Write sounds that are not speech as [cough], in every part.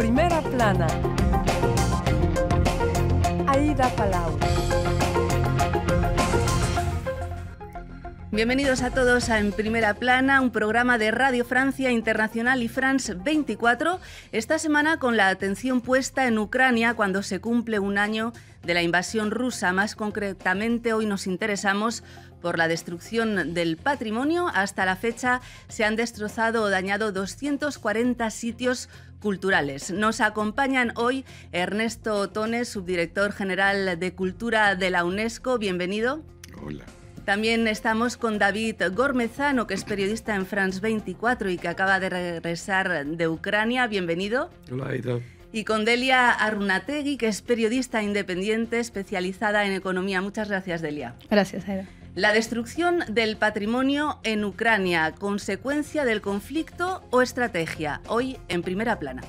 Primera Plana. Aida Palau. Bienvenidos a todos a En Primera Plana, un programa de Radio Francia Internacional y France 24, esta semana con la atención puesta en Ucrania cuando se cumple un año de la invasión rusa. Más concretamente, hoy nos interesamos por la destrucción del patrimonio. Hasta la fecha se han destrozado o dañado 240 sitios culturales. Nos acompañan hoy Ernesto Otones, subdirector general de Cultura de la UNESCO. Bienvenido. Hola. También estamos con David Gormezano, que es periodista en France 24 y que acaba de regresar de Ucrania. Bienvenido. Hola, Aida. Y con Delia Arunategui, que es periodista independiente especializada en economía. Muchas gracias, Delia. Gracias, Aida. La destrucción del patrimonio en Ucrania, consecuencia del conflicto o estrategia, hoy en primera plana.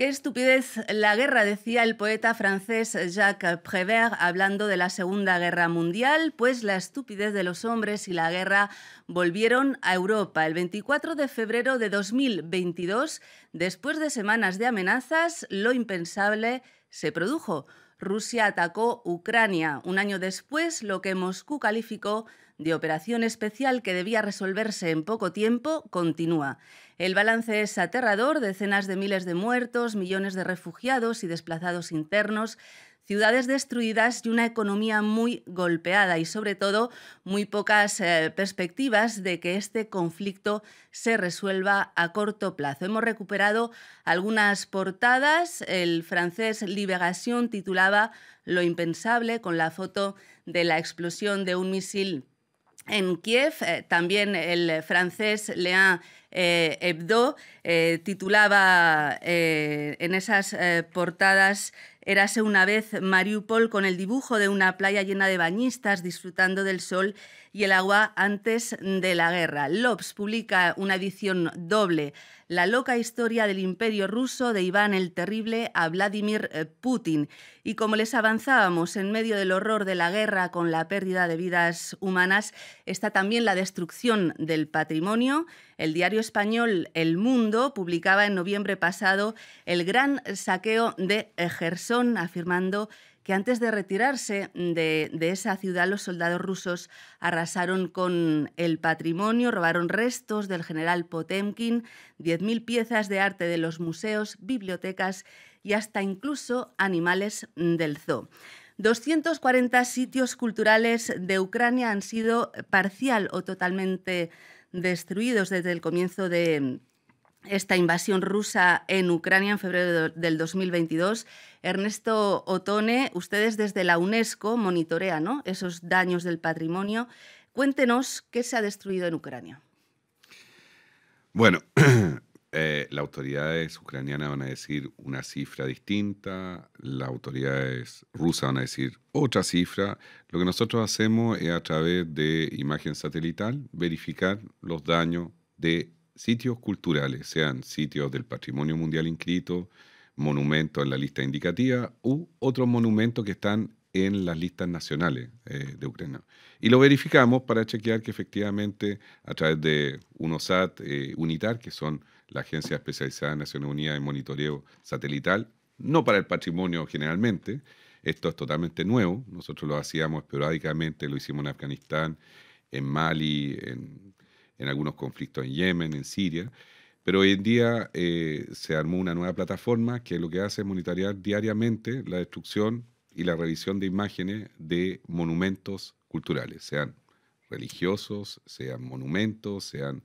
Qué estupidez la guerra, decía el poeta francés Jacques Prévert hablando de la Segunda Guerra Mundial, pues la estupidez de los hombres y la guerra volvieron a Europa. El 24 de febrero de 2022, después de semanas de amenazas, lo impensable se produjo. Rusia atacó Ucrania. Un año después, lo que Moscú calificó de operación especial que debía resolverse en poco tiempo continúa. El balance es aterrador, decenas de miles de muertos, millones de refugiados y desplazados internos, ciudades destruidas y una economía muy golpeada y sobre todo muy pocas eh, perspectivas de que este conflicto se resuelva a corto plazo. Hemos recuperado algunas portadas. El francés Libération titulaba Lo impensable con la foto de la explosión de un misil en Kiev, eh, también el francés Léa eh, Hebdo eh, titulaba en esas portadas Érase una vez Mariupol con el dibujo de una playa llena de bañistas disfrutando del sol y el agua antes de la guerra. Lobs publica una edición doble, La loca historia del imperio ruso de Iván el Terrible a Vladimir eh, Putin. Y como les avanzábamos, en medio del horror de la guerra con la pérdida de vidas humanas, está también la destrucción del patrimonio. El diario español El Mundo publicaba en noviembre pasado el gran saqueo de Gerson, afirmando antes de retirarse de, de esa ciudad los soldados rusos arrasaron con el patrimonio, robaron restos del general Potemkin, 10.000 piezas de arte de los museos, bibliotecas y hasta incluso animales del zoo. 240 sitios culturales de Ucrania han sido parcial o totalmente destruidos desde el comienzo de, esta invasión rusa en Ucrania en febrero del 2022. Ernesto Otone, ustedes desde la UNESCO monitorean esos daños del patrimonio. Cuéntenos qué se ha destruido en Ucrania. Bueno, [clears throat] eh, las autoridades ucranianas van a decir una cifra distinta, las autoridades rusas van a decir otra cifra. Lo que nosotros hacemos es a través de imagen satelital verificar los daños de sitios culturales, sean sitios del Patrimonio Mundial inscrito, monumentos en la lista indicativa u otros monumentos que están en las listas nacionales eh, de Ucrania. Y lo verificamos para chequear que efectivamente a través de UNOSAT, eh, UNITAR, que son la Agencia Especializada de Naciones Unidas en Monitoreo Satelital, no para el patrimonio generalmente, esto es totalmente nuevo, nosotros lo hacíamos esporádicamente, lo hicimos en Afganistán, en Mali, en en algunos conflictos en Yemen, en Siria. Pero hoy en día eh, se armó una nueva plataforma que lo que hace es monitorear diariamente la destrucción y la revisión de imágenes de monumentos culturales, sean religiosos, sean monumentos, sean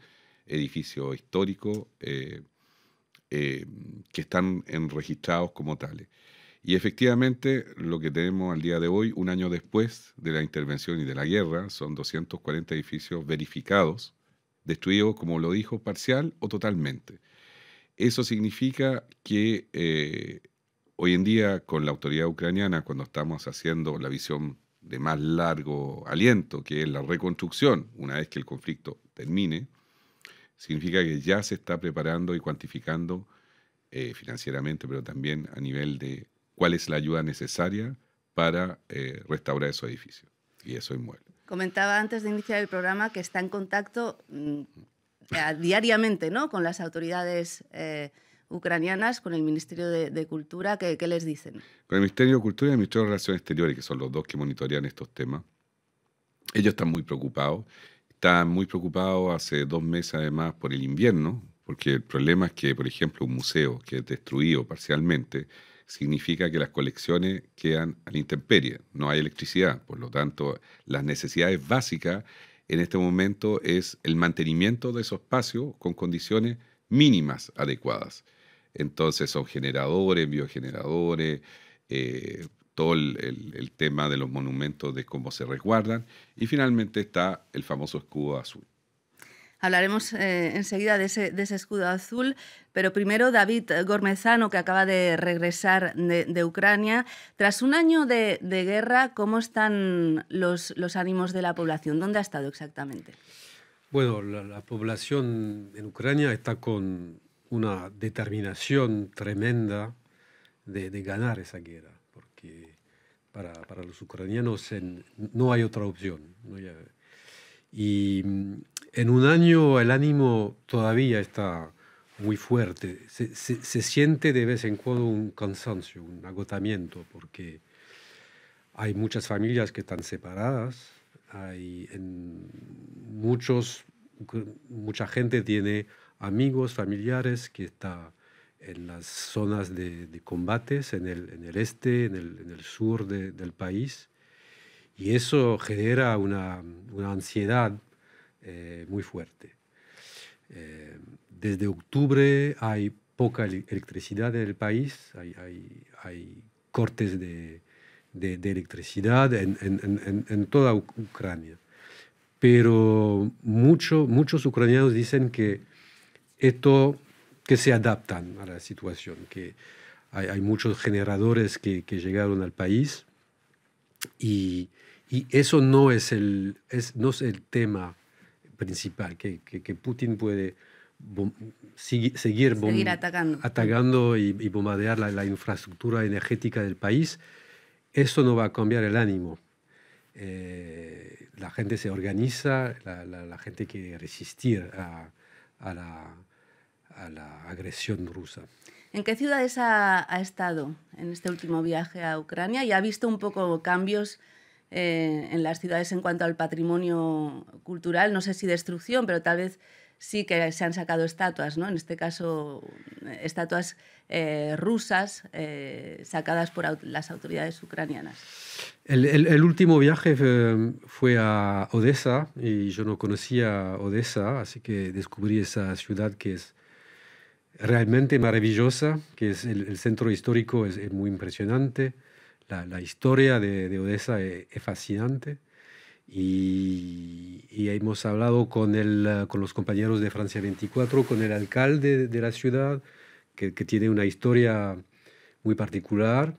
edificios históricos eh, eh, que están registrados como tales. Y efectivamente, lo que tenemos al día de hoy, un año después de la intervención y de la guerra, son 240 edificios verificados destruido, como lo dijo, parcial o totalmente. Eso significa que eh, hoy en día con la autoridad ucraniana, cuando estamos haciendo la visión de más largo aliento, que es la reconstrucción, una vez que el conflicto termine, significa que ya se está preparando y cuantificando eh, financieramente, pero también a nivel de cuál es la ayuda necesaria para eh, restaurar esos edificios y esos inmuebles. Comentaba antes de iniciar el programa que está en contacto mm, diariamente ¿no? con las autoridades eh, ucranianas, con el Ministerio de, Cultura. ¿qué, ¿Qué les dicen? Con el Ministerio de Cultura y el Ministerio de Relaciones Exteriores, que son los dos que monitorean estos temas. Ellos están muy preocupados. Están muy preocupados hace dos meses además por el invierno, porque el problema es que, por ejemplo, un museo que es destruido parcialmente, significa que las colecciones quedan a la intemperie, no hay electricidad. Por lo tanto, las necesidades básicas en este momento es el mantenimiento de esos espacios con condiciones mínimas adecuadas. Entonces son generadores, biogeneradores, eh, todo el tema de los monumentos, de cómo se resguardan. Y finalmente está el famoso escudo azul. Hablaremos eh, enseguida de ese, escudo azul, pero primero David Gormezano, que acaba de regresar de, Ucrania. Tras un año de, guerra, ¿cómo están los, los, ánimos de la población? ¿Dónde ha estado exactamente? Bueno, la, población en Ucrania está con una determinación tremenda de, ganar esa guerra, porque para, los ucranianos no hay otra opción. Y en un año el ánimo todavía está muy fuerte. Se, se, siente de vez en cuando un cansancio, un agotamiento, porque hay muchas familias que están separadas, hay muchos, mucha gente tiene amigos, familiares que está en las zonas de, combates, en el, en el, este, en el, en el sur del país, y eso genera una, una ansiedad eh, muy fuerte. Eh, desde octubre hay poca electricidad en el país, hay, hay, cortes de, de, electricidad en, en, toda Ucrania. Pero muchos muchos ucranianos dicen que esto, que se adaptan a la situación, que hay, hay muchos generadores que, que, llegaron al país y, y eso no es el, es, no es el tema principal, que, Putin puede seguir, atacando, y, bombardear la, infraestructura energética del país, eso no va a cambiar el ánimo. Eh, la gente se organiza, la, gente quiere resistir a, la, agresión rusa. ¿En qué ciudades ha estado en este último viaje a Ucrania y ha visto un poco cambios? Eh, en las ciudades en cuanto al patrimonio cultural, no sé si destrucción, pero tal vez sí que se han sacado estatuas, ¿no? En este caso, estatuas eh, rusas eh, sacadas por las autoridades ucranianas. El, el, último viaje fue, a Odessa y yo no conocía Odessa, así que descubrí esa ciudad que es realmente maravillosa, que es el, centro histórico, es muy impresionante la, historia de, Odessa e, es, fascinante. Y, hemos hablado con, el, con los compañeros de Francia 24, con el alcalde de la ciudad, que, tiene una historia muy particular.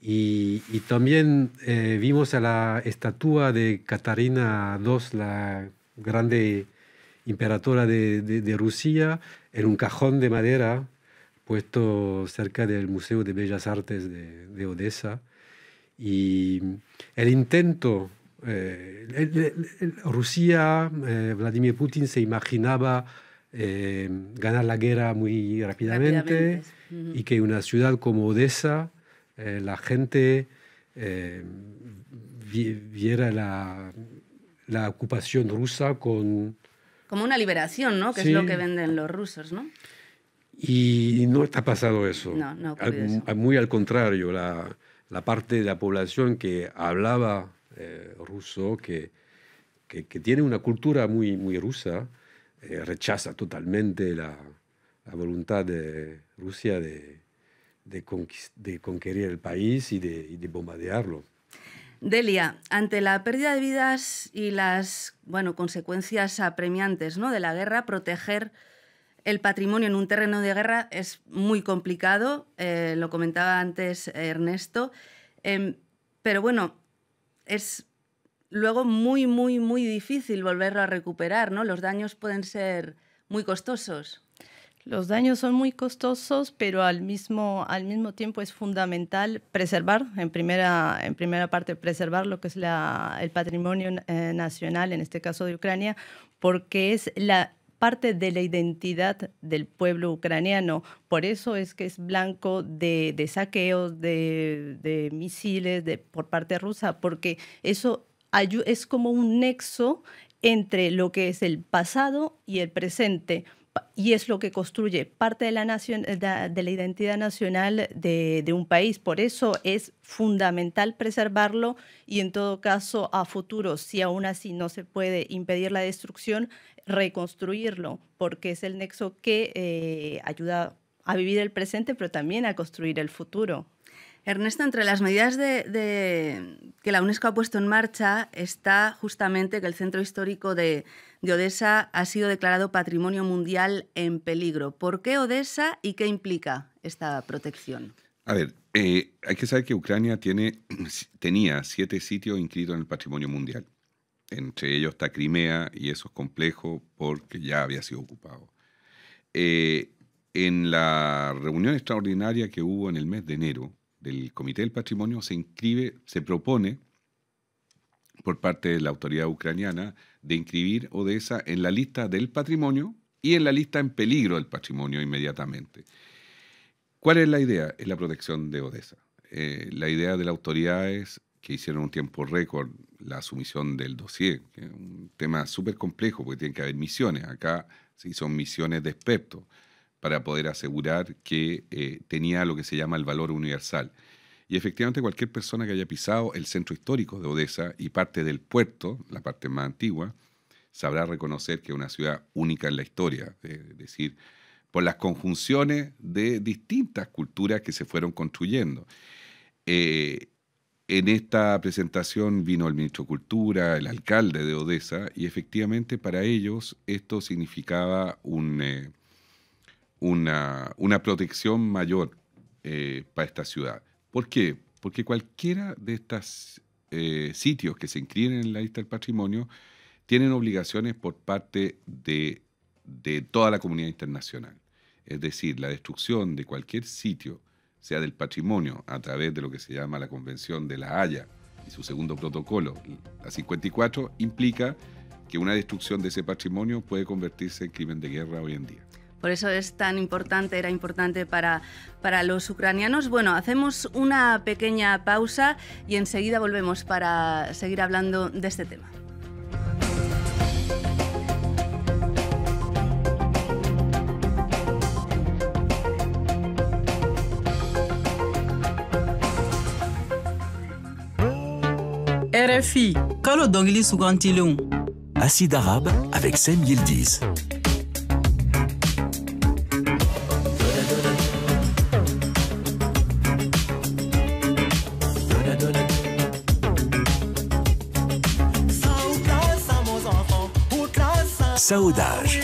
Y, también eh, vimos a la estatua de Catarina II, la grande imperatora de, de Rusia, en un cajón de madera puesto cerca del Museo de Bellas Artes de, Odessa. Y el intento, eh, Rusia, eh, Vladimir Putin se imaginaba eh, ganar la guerra muy rápidamente, y que una ciudad como Odessa, la gente viera la, ocupación rusa con... Como una liberación, ¿no? Que es lo que venden los rusos, ¿no? Y no está pasado eso. No, no Muy al contrario, la, la, parte de la población que hablaba eh, ruso, que, que, tiene una cultura muy, muy rusa, eh, rechaza totalmente la, la, voluntad de Rusia de, de, de conquistar el país y de, y de bombardearlo. Delia, ante la pérdida de vidas y las bueno, consecuencias apremiantes ¿no? de la guerra, proteger el patrimonio en un terreno de guerra es muy complicado, eh, lo comentaba antes Ernesto, em, pero bueno, es luego muy, muy, muy difícil volverlo a recuperar, ¿no? Los daños pueden ser muy costosos. Los daños son muy costosos, pero al mismo, al mismo tiempo es fundamental preservar, en primera, en primera parte, preservar lo que es la, el patrimonio eh, nacional, en este caso de Ucrania, porque es la parte de la identidad del pueblo ucraniano. Por eso es que es blanco de, saqueos, de, misiles de, por parte rusa, porque eso es como un nexo entre lo que es el pasado y el presente y es lo que construye parte de la, identidad nacional de, un país. Por eso es fundamental preservarlo y en todo caso a futuro, si aún así no se puede impedir la destrucción, reconstruirlo, porque es el nexo que eh, ayuda a vivir el presente, pero también a construir el futuro. Ernesto, entre las medidas que la UNESCO ha puesto en marcha está justamente que el centro histórico de, Odessa ha sido declarado Patrimonio Mundial en peligro. ¿Por qué Odessa y qué implica esta protección? A ver, eh, hay que saber que Ucrania [clears throat] tenía siete sitios inscritos en el Patrimonio Mundial. Entre ellos está Crimea y eso es complejo porque ya había sido ocupado. Eh, en la reunión extraordinaria que hubo en el mes de enero del Comité del Patrimonio se inscribe, se propone por parte de la autoridad ucraniana de inscribir Odessa en la lista del patrimonio y en la lista en peligro del patrimonio inmediatamente. ¿Cuál es la idea? Es la protección de Odessa. Eh, la idea de la autoridad es que hicieron un tiempo récord la sumisión del dossier, un tema súper complejo porque tiene que haber misiones. Acá sí son misiones de expertos para poder asegurar que eh, tenía lo que se llama el valor universal. Y efectivamente cualquier persona que haya pisado el centro histórico de Odessa y parte del puerto, la parte más antigua, sabrá reconocer que es una ciudad única en la historia. Eh, es decir, por las conjunciones de distintas culturas que se fueron construyendo. Eh, en esta presentación vino el ministro de Cultura, el alcalde de Odessa, y efectivamente para ellos esto significaba eh, una, protección mayor eh, para esta ciudad. ¿Por qué? Porque cualquiera de estos eh, sitios que se inscriben en la lista del patrimonio tienen obligaciones por parte de toda la comunidad internacional. Es decir, la destrucción de cualquier sitio sea del patrimonio, a través de lo que se llama la Convención de la Haya y su segundo protocolo, la 54, implica que una destrucción de ese patrimonio puede convertirse en crimen de guerra hoy en día. Por eso es tan importante, era importante para, para los ucranianos. Bueno, hacemos una pequeña pausa y enseguida volvemos para seguir hablando de este tema. RFI kalo ou grandillon. acide arabe avec Sem Yildiz. Saoudage.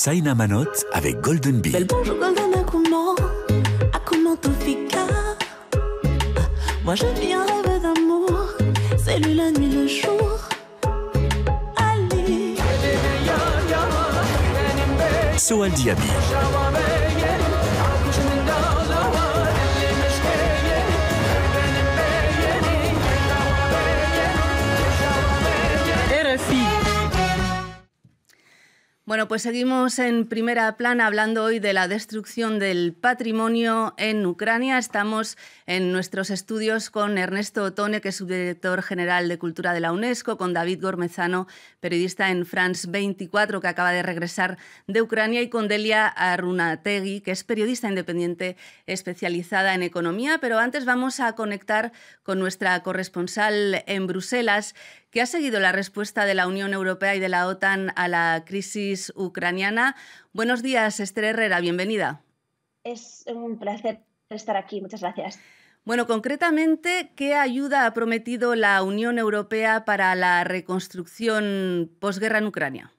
Saina Manotte avec Golden Bee. bonjour Golden, Akuma, Akuma Tofika, Moi je vis un rêve d'amour, c'est lui la nuit, le jour. Allez Soal Diaby. Bueno, pues seguimos en primera plana hablando hoy de la destrucción del patrimonio en Ucrania. Estamos en nuestros estudios con Ernesto Otone, que es subdirector general de Cultura de la UNESCO, con David Gormezano, periodista en France 24, que acaba de regresar de Ucrania, y con Delia Arunategui, que es periodista independiente especializada en economía. Pero antes vamos a conectar con nuestra corresponsal en Bruselas, ¿Qué ha seguido la respuesta de la Unión Europea y de la OTAN a la crisis ucraniana. Buenos días, Esther Herrera, bienvenida. Es un placer estar aquí, muchas gracias. Bueno, concretamente, ¿qué ayuda ha prometido la Unión Europea para la reconstrucción posguerra en Ucrania?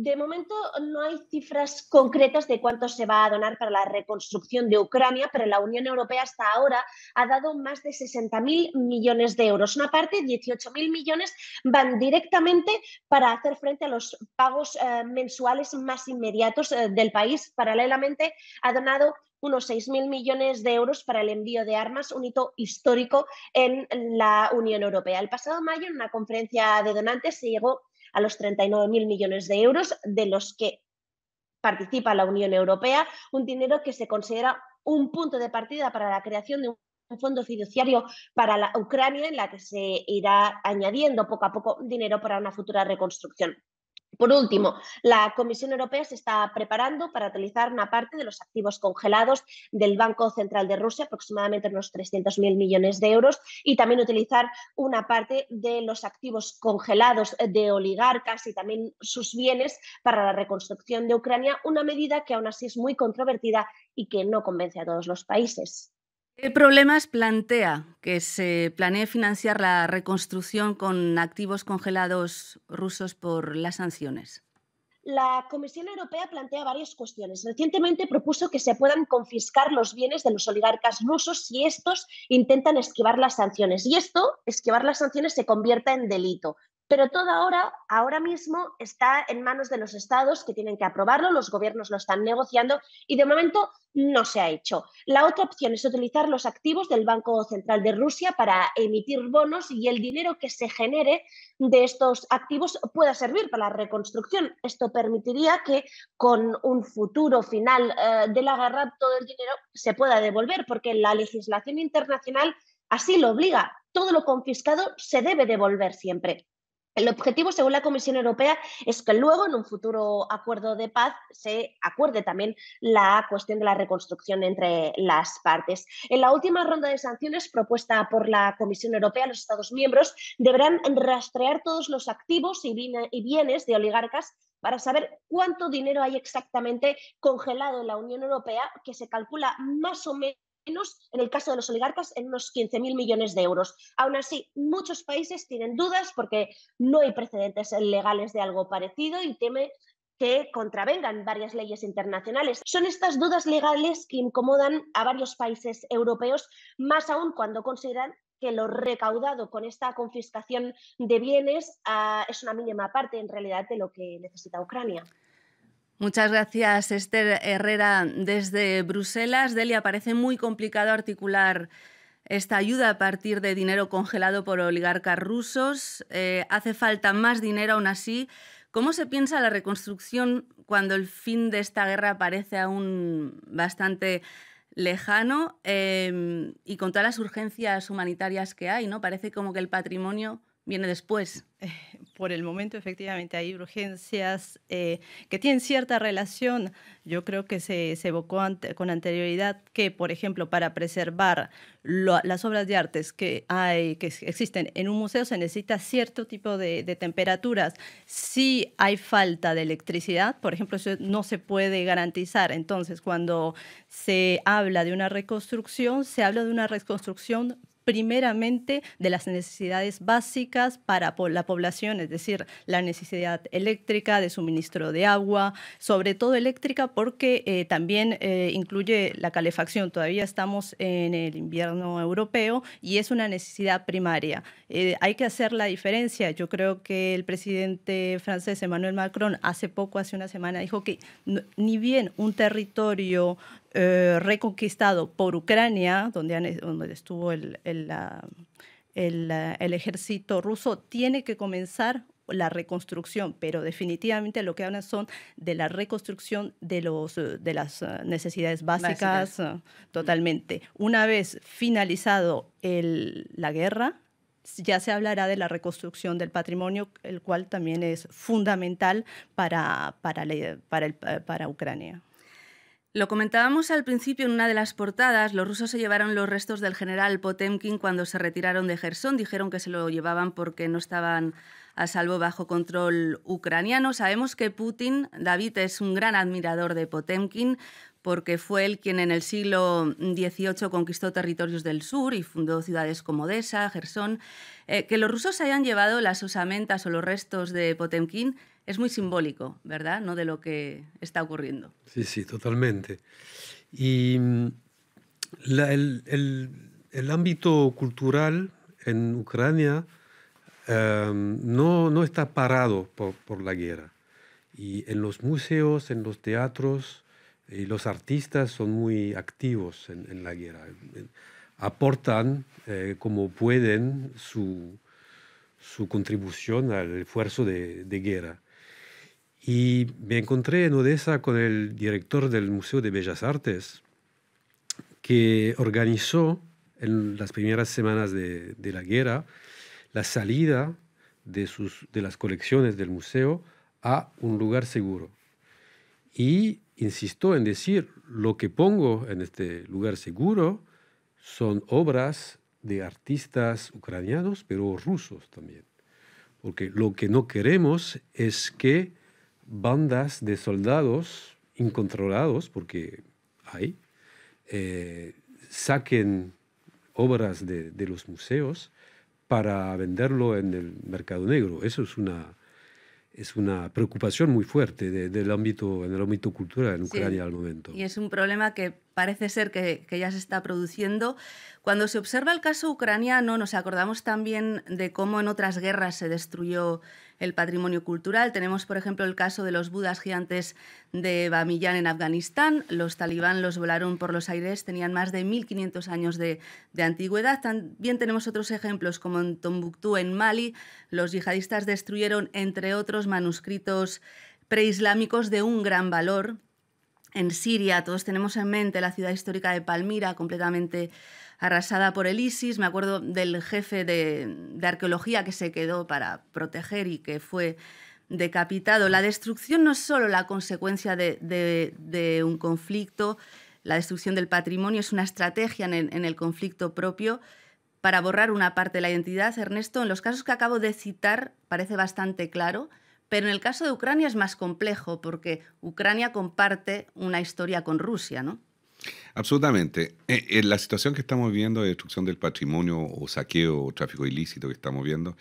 De momento no hay cifras concretas de cuánto se va a donar para la reconstrucción de Ucrania, pero la Unión Europea hasta ahora ha dado más de 60.000 millones de euros. Una parte, 18.000 millones, van directamente para hacer frente a los pagos eh, mensuales más inmediatos eh, del país. Paralelamente, ha donado unos 6.000 millones de euros para el envío de armas, un hito histórico en la Unión Europea. El pasado mayo, en una conferencia de donantes, se llegó a los 39.000 millones de euros de los que participa la Unión Europea, un dinero que se considera un punto de partida para la creación de un fondo fiduciario para la Ucrania en la que se irá añadiendo poco a poco dinero para una futura reconstrucción. Por último, la Comisión Europea se está preparando para utilizar una parte de los activos congelados del Banco Central de Rusia, aproximadamente unos 300.000 millones de euros, y también utilizar una parte de los activos congelados de oligarcas y también sus bienes para la reconstrucción de Ucrania, una medida que aún así es muy controvertida y que no convence a todos los países. ¿Qué problemas plantea que se planee financiar la reconstrucción con activos congelados rusos por las sanciones? La Comisión Europea plantea varias cuestiones. Recientemente propuso que se puedan confiscar los bienes de los oligarcas rusos si estos intentan esquivar las sanciones. Y esto, esquivar las sanciones, se convierta en delito. Pero todo ahora, ahora mismo está en manos de los estados que tienen que aprobarlo, los gobiernos lo están negociando y de momento no se ha hecho. La otra opción es utilizar los activos del Banco Central de Rusia para emitir bonos y el dinero que se genere de estos activos pueda servir para la reconstrucción. Esto permitiría que con un futuro final eh, de la guerra todo el dinero se pueda devolver porque la legislación internacional así lo obliga. Todo lo confiscado se debe devolver siempre. El objetivo, según la Comisión Europea, es que luego, en un futuro acuerdo de paz, se acuerde también la cuestión de la reconstrucción entre las partes. En la última ronda de sanciones propuesta por la Comisión Europea, los Estados miembros deberán rastrear todos los activos y bienes de oligarcas para saber cuánto dinero hay exactamente congelado en la Unión Europea, que se calcula más o menos en el caso de los oligarcas, en unos 15.000 millones de euros. Aún así, muchos países tienen dudas porque no hay precedentes legales de algo parecido y teme que contravengan varias leyes internacionales. Son estas dudas legales que incomodan a varios países europeos, más aún cuando consideran que lo recaudado con esta confiscación de bienes ah, es una mínima parte en realidad de lo que necesita Ucrania. Muchas gracias, Esther Herrera, desde Bruselas. Delia, parece muy complicado articular esta ayuda a partir de dinero congelado por oligarcas rusos. Eh, hace falta más dinero aún así. ¿Cómo se piensa la reconstrucción cuando el fin de esta guerra parece aún bastante lejano em, y con todas las urgencias humanitarias que hay? ¿no? Parece como que el patrimonio viene después. Eh, por el momento efectivamente hay urgencias eh, que tienen cierta relación. Yo creo que se, evocó con anterioridad que, por ejemplo, para preservar las obras de artes que, hay, que existen en un museo se necesita cierto tipo de, de temperaturas. Si hay falta de electricidad, por ejemplo, eso no se puede garantizar. Entonces, cuando se habla de una reconstrucción, se habla de una reconstrucción primeramente de las necesidades básicas para la población, es decir, la necesidad eléctrica, de suministro de agua, sobre todo eléctrica, porque eh, también eh, incluye la calefacción. Todavía estamos en el invierno europeo y es una necesidad primaria. Eh, hay que hacer la diferencia. Yo creo que el presidente francés Emmanuel Macron hace poco, hace una semana, dijo que ni bien un territorio eh, reconquistado por Ucrania, donde, donde estuvo el, el, ejército ruso, tiene que comenzar la reconstrucción, pero definitivamente lo que hablan son de la reconstrucción de, los, eh, de las eh, necesidades básicas, totalmente. Una vez finalizado la guerra, ya se hablará de la reconstrucción del patrimonio, el cual también es fundamental para, para, para Ucrania. Lo comentábamos al principio en una de las portadas, los rusos se llevaron los restos del general Potemkin cuando se retiraron de Gerson, dijeron que se lo llevaban porque no estaban a salvo bajo control ucraniano. Sabemos que Putin, David, es un gran admirador de Potemkin porque fue él quien en el siglo XVIII conquistó territorios del sur y fundó ciudades como Odessa, Gerson. Eh, que los rusos hayan llevado las osamentas o los restos de Potemkin es muy simbólico, ¿verdad? No de lo que está ocurriendo. Sí, sí, totalmente. Y mm, el, ámbito cultural en Ucrania em, no, está parado por, la guerra. Y en los museos, en los teatros, y los artistas son muy activos en, la guerra. Aportan eh, como pueden su, contribución al esfuerzo de guerra. Y me encontré en Odessa con el director del Museo de Bellas Artes, que organizó en las primeras semanas de, de la guerra la salida de, sus, de las colecciones del museo a un lugar seguro. Y insistió en decir, lo que pongo en este lugar seguro son obras de artistas ucranianos, pero rusos también. Porque lo que no queremos es que bandas de soldados incontrolados, porque hay, eh, saquen obras de, los museos para venderlo en el mercado negro. Eso es una, es una preocupación muy fuerte del ámbito, en el ámbito cultural en Ucrania al momento. Y es un problema que parece ser que, ya se está produciendo. Cuando se observa el caso ucraniano, nos acordamos también de cómo en otras guerras se destruyó el patrimonio cultural. Tenemos, por ejemplo, el caso de los budas gigantes de Bamillán en Afganistán. Los talibán los volaron por los aires, tenían más de 1.500 años de antigüedad. También tenemos otros ejemplos, como en Tombuctú, en Mali, los yihadistas destruyeron, entre otros, manuscritos preislámicos de un gran valor en Siria. Todos tenemos en mente la ciudad histórica de Palmira, completamente arrasada por el ISIS. Me acuerdo del jefe de, arqueología que se quedó para proteger y que fue decapitado. La destrucción no es solo la consecuencia de, un conflicto, la destrucción del patrimonio es una estrategia en en el conflicto propio para borrar una parte de la identidad. Ernesto, en los casos que acabo de citar parece bastante claro. Pero en el caso de Ucrania es más complejo porque Ucrania comparte una historia con Rusia, ¿no? Absolutamente. Eh, eh, la situación que estamos viendo, de destrucción del patrimonio o saqueo o tráfico ilícito que estamos viendo,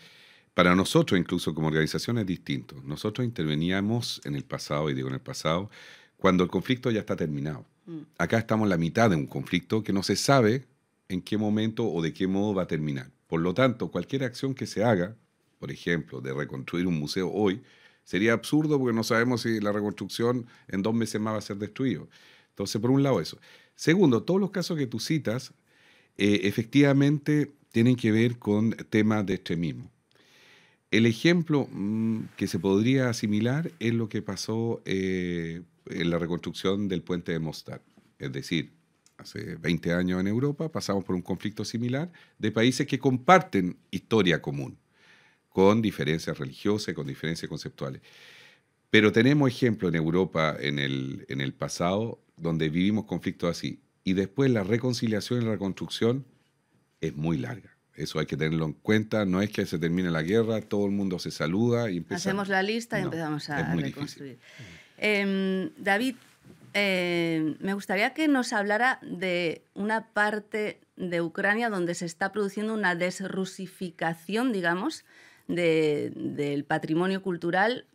para nosotros incluso como organización es distinto. Nosotros interveníamos en el pasado, y digo en el pasado, cuando el conflicto ya está terminado. Mm. Acá estamos en la mitad de un conflicto que no se sabe en qué momento o de qué modo va a terminar. Por lo tanto, cualquier acción que se haga por ejemplo, de reconstruir un museo hoy, sería absurdo porque no sabemos si la reconstrucción en dos meses más va a ser destruido. Entonces, por un lado eso. Segundo, todos los casos que tú citas eh, efectivamente tienen que ver con temas de este mismo. El ejemplo mm, que se podría asimilar es lo que pasó eh, en la reconstrucción del puente de Mostar. Es decir, hace 20 años en Europa pasamos por un conflicto similar de países que comparten historia común con diferencias religiosas con diferencias conceptuales. Pero tenemos ejemplos en Europa en el, en el pasado donde vivimos conflictos así. Y después la reconciliación y la reconstrucción es muy larga. Eso hay que tenerlo en cuenta. No es que se termine la guerra, todo el mundo se saluda y empezamos. Hacemos la lista y empezamos a reconstruir. Em, David, em, me gustaría que nos hablara de una parte de Ucrania donde se está produciendo una desrusificación, digamos, del patrimonio cultural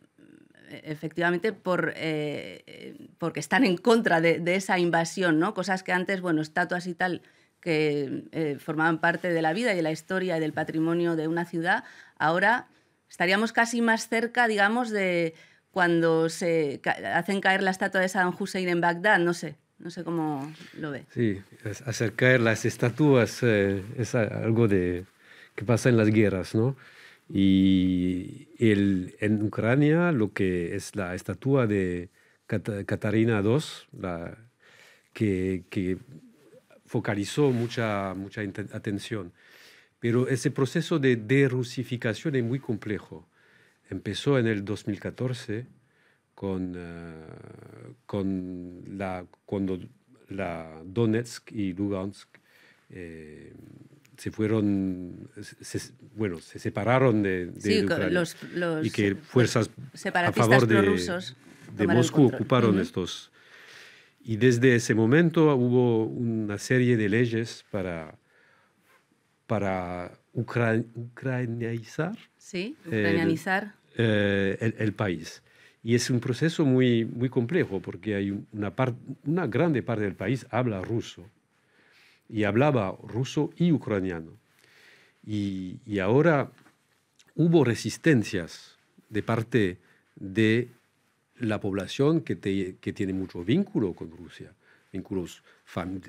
e-, efectivamente por, eh, eh, porque están en contra de, esa invasión, ¿no? Cosas que antes, bueno, estatuas y tal que eh, formaban parte de la vida y de la historia y del patrimonio de una ciudad, ahora estaríamos casi más cerca, digamos, de cuando se hacen caer las estatuas de San Hussein en Bagdad, no sé, no sé cómo lo ve. Sí, hacer caer las estatuas es algo de, que pasa en las guerras, ¿no? Y el, en Ucrania, lo que es la estatua de Cat Catarina II, la, que, focalizó mucha, mucha atención. Pero ese proceso de derusificación es muy complejo. Empezó en el 2014 con, eh, con la, cuando la Donetsk y Lugansk eh, se fueron, bueno, se separaron de, Ucrania y que fuerzas a favor de, de Moscú ocuparon estos. Y desde ese momento hubo una serie de leyes para, para ucranianizar, eh, el, país. Y es un proceso muy, muy complejo porque hay una, gran una grande parte del país habla ruso y hablaba ruso y ucraniano. Y, ahora hubo resistencias de parte de la población que, tiene mucho vínculo con Rusia, vínculos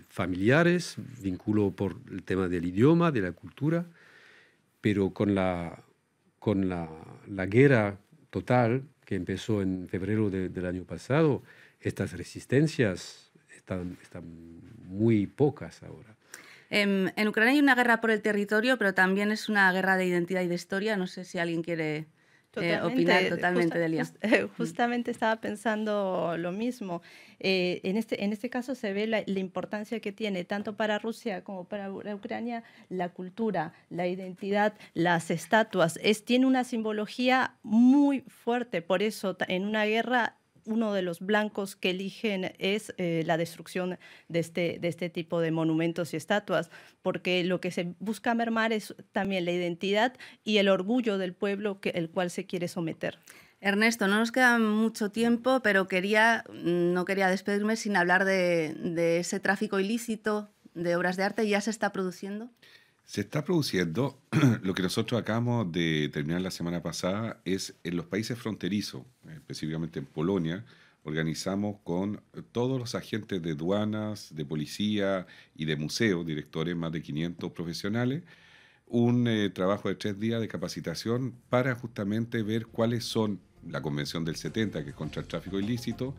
familiares, vínculo por el tema del idioma, de la cultura, pero con la, con la, guerra total que empezó en febrero del año pasado, estas resistencias están, muy pocas ahora. Em, en, Ucrania hay una guerra por el territorio, pero también es una guerra de identidad y de historia. No sé si alguien quiere eh, opinar totalmente, Delia. Just, eh, justamente estaba pensando lo mismo. Eh, en, este, en este caso se ve la, importancia que tiene tanto para Rusia como para Ucrania la cultura, la identidad, las estatuas. Es, tiene una simbología muy fuerte. Por eso, en una guerra uno de los blancos que eligen es eh, la destrucción de este, de este tipo de monumentos y estatuas, porque lo que se busca mermar es también la identidad y el orgullo del pueblo que, el cual se quiere someter. Ernesto, no nos queda mucho tiempo, pero quería, mm, no quería despedirme sin hablar de, de ese tráfico ilícito de obras de arte. ¿Ya se está produciendo? Se está produciendo, [clears throat] lo que nosotros acabamos de terminar la semana pasada es en los países fronterizos, específicamente en Polonia, organizamos con todos los agentes de aduanas, de policía y de museos, directores, más de 500 profesionales, un eh, trabajo de tres días de capacitación para justamente ver cuáles son la Convención del 70, que es contra el tráfico ilícito,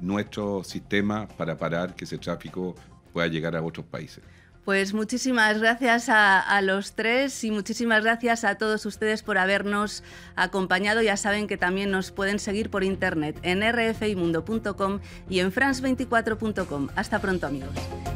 nuestro sistema para parar que ese tráfico pueda llegar a otros países. Pues muchísimas gracias a, los tres y muchísimas gracias a todos ustedes por habernos acompañado. Ya saben que también nos pueden seguir por internet en rfimundo.com y en france24.com. Hasta pronto amigos.